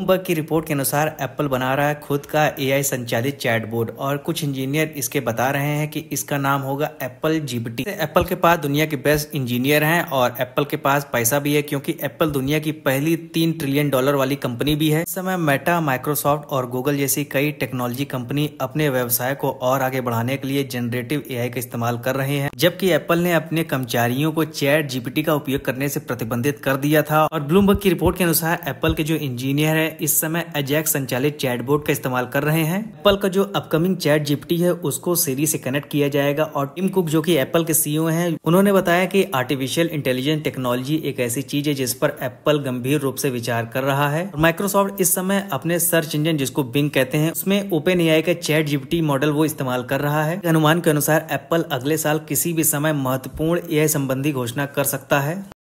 Bloomberg की report के अनुसार एप्पल बना रहा है खुद का एआई संचालित चैट बोर्ड और कुछ इंजीनियर इसके बता रहे हैं कि इसका नाम होगा एप्पल जीबीटी एप्पल के पास दुनिया के बेस्ट इंजीनियर हैं और एप्पल के पास पैसा भी है क्योंकि एप्पल दुनिया की पहली तीन ट्रिलियन डॉलर वाली कंपनी भी है इस समय मेटा माइक्रोसॉफ्ट और गूगल जैसी कई टेक्नोलॉजी कंपनी अपने व्यवसाय को और आगे बढ़ाने के लिए जनरेटिव ए का इस्तेमाल कर रहे हैं जबकि एप्पल ने अपने कर्मचारियों को चैट जीपीटी का उपयोग करने ऐसी प्रतिबंधित कर दिया था और ब्लूमबर्ग की रिपोर्ट के अनुसार एप्पल के जो इंजीनियर है इस समय एजैक संचालित चैटबोर्ड का इस्तेमाल कर रहे हैं एप्पल का जो अपकमिंग चैट जिप्टी है उसको सीरी से कनेक्ट किया जाएगा और टिम कुक जो कि एप्पल के सीईओ e हैं उन्होंने बताया कि आर्टिफिशियल इंटेलिजेंस टेक्नोलॉजी एक ऐसी चीज है जिस पर एप्पल गंभीर रूप से विचार कर रहा है माइक्रोसॉफ्ट इस समय अपने सर्च इंजन जिसको बिंग कहते हैं उसमें ओपन एआई का चैट जिप्टी मॉडल वो इस्तेमाल कर रहा है अनुमान के अनुसार एप्पल अगले साल किसी भी समय महत्वपूर्ण एआई संबंधी घोषणा कर सकता है